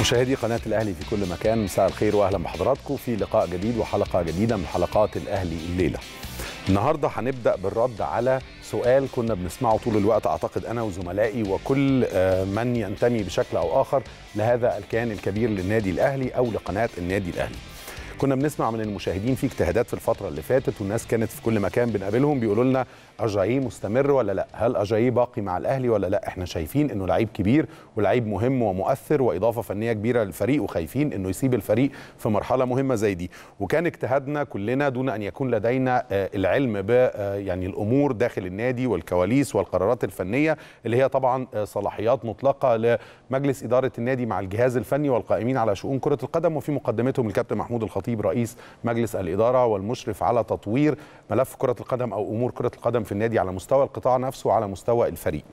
مشاهدي قناة الأهلي في كل مكان مساء الخير وأهلا بحضراتكم في لقاء جديد وحلقة جديدة من حلقات الأهلي الليلة النهاردة هنبدأ بالرد على سؤال كنا بنسمعه طول الوقت أعتقد أنا وزملائي وكل آه، من ينتمي بشكل أو آخر لهذا الكيان الكبير للنادي الأهلي أو لقناة النادي الأهلي كنا بنسمع من المشاهدين في اجتهادات في الفتره اللي فاتت والناس كانت في كل مكان بنقابلهم بيقولوا لنا اجاييه مستمر ولا لا هل اجاييه باقي مع الاهلي ولا لا احنا شايفين انه لعيب كبير ولعيب مهم ومؤثر واضافه فنيه كبيره للفريق وخايفين انه يسيب الفريق في مرحله مهمه زي دي وكان اجتهادنا كلنا دون ان يكون لدينا آه، العلم ب آه، يعني الامور داخل النادي والكواليس والقرارات الفنيه اللي هي طبعا آه، صلاحيات مطلقه لمجلس اداره النادي مع الجهاز الفني والقائمين على شؤون كره القدم وفي مقدمتهم الكابتن محمود الخطيب الخطيب رئيس مجلس الإدارة والمشرف على تطوير ملف كرة القدم أو أمور كرة القدم في النادي على مستوى القطاع نفسه وعلى مستوى الفريق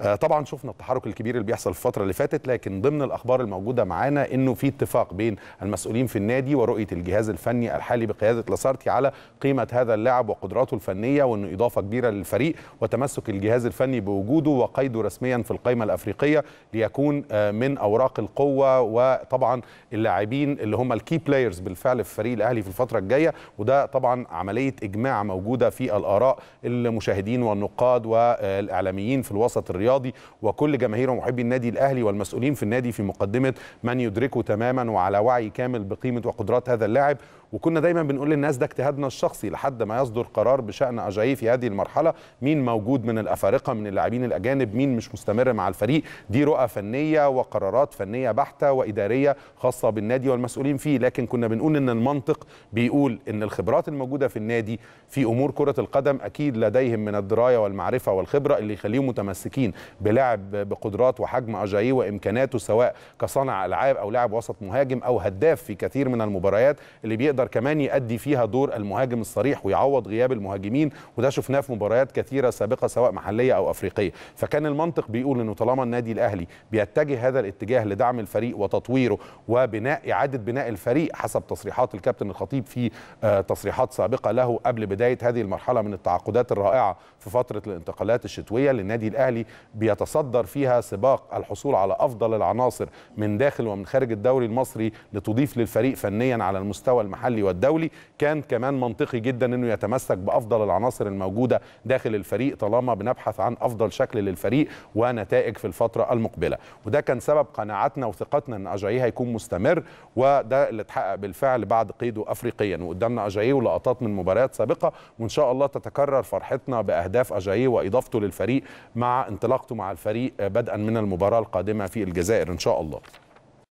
آه، طبعا شفنا التحرك الكبير اللي بيحصل الفتره اللي فاتت لكن ضمن الاخبار الموجوده معانا انه في اتفاق بين المسؤولين في النادي ورؤيه الجهاز الفني الحالي بقياده لاسارتي على قيمه هذا اللاعب وقدراته الفنيه وانه اضافه كبيره للفريق وتمسك الجهاز الفني بوجوده وقيده رسميا في القائمه الافريقيه ليكون آه، من اوراق القوه وطبعا اللاعبين اللي هم الكي بلايرز بالفعل في الفريق الاهلي في الفتره الجايه وده طبعا عمليه اجماع موجوده في الاراء المشاهدين والنقاد والاعلاميين في الوسط الرياضي الرياضي وكل جماهير ومحبي النادي الاهلي والمسؤولين في النادي في مقدمه من يدركه تماما وعلى وعي كامل بقيمه وقدرات هذا اللاعب وكنا دايما بنقول للناس ده اجتهادنا الشخصي لحد ما يصدر قرار بشأن أجاي في هذه المرحلة مين موجود من الأفارقة من اللاعبين الأجانب مين مش مستمر مع الفريق دي رؤى فنية وقرارات فنية بحتة وإدارية خاصة بالنادي والمسؤولين فيه لكن كنا بنقول إن المنطق بيقول إن الخبرات الموجودة في النادي في أمور كرة القدم أكيد لديهم من الدراية والمعرفة والخبرة اللي يخليهم متمسكين بلعب بقدرات وحجم أجاي وإمكاناته سواء كصانع ألعاب أو لاعب وسط مهاجم أو هداف في كثير من المباريات اللي بيقدر يقدر كمان يؤدي فيها دور المهاجم الصريح ويعوض غياب المهاجمين وده شفناه في مباريات كثيره سابقه سواء محليه او افريقيه فكان المنطق بيقول انه طالما النادي الاهلي بيتجه هذا الاتجاه لدعم الفريق وتطويره وبناء اعاده بناء الفريق حسب تصريحات الكابتن الخطيب في آه، تصريحات سابقه له قبل بدايه هذه المرحله من التعاقدات الرائعه في فتره الانتقالات الشتويه للنادي الاهلي بيتصدر فيها سباق الحصول على افضل العناصر من داخل ومن خارج الدوري المصري لتضيف للفريق فنيا على المستوى المحلي المحلي والدولي كان كمان منطقي جدا انه يتمسك بافضل العناصر الموجوده داخل الفريق طالما بنبحث عن افضل شكل للفريق ونتائج في الفتره المقبله وده كان سبب قناعتنا وثقتنا ان اجاي هيكون مستمر وده اللي اتحقق بالفعل بعد قيده افريقيا وقدامنا اجاي ولقطات من مباريات سابقه وان شاء الله تتكرر فرحتنا باهداف اجاي واضافته للفريق مع انطلاقته مع الفريق بدءا من المباراه القادمه في الجزائر ان شاء الله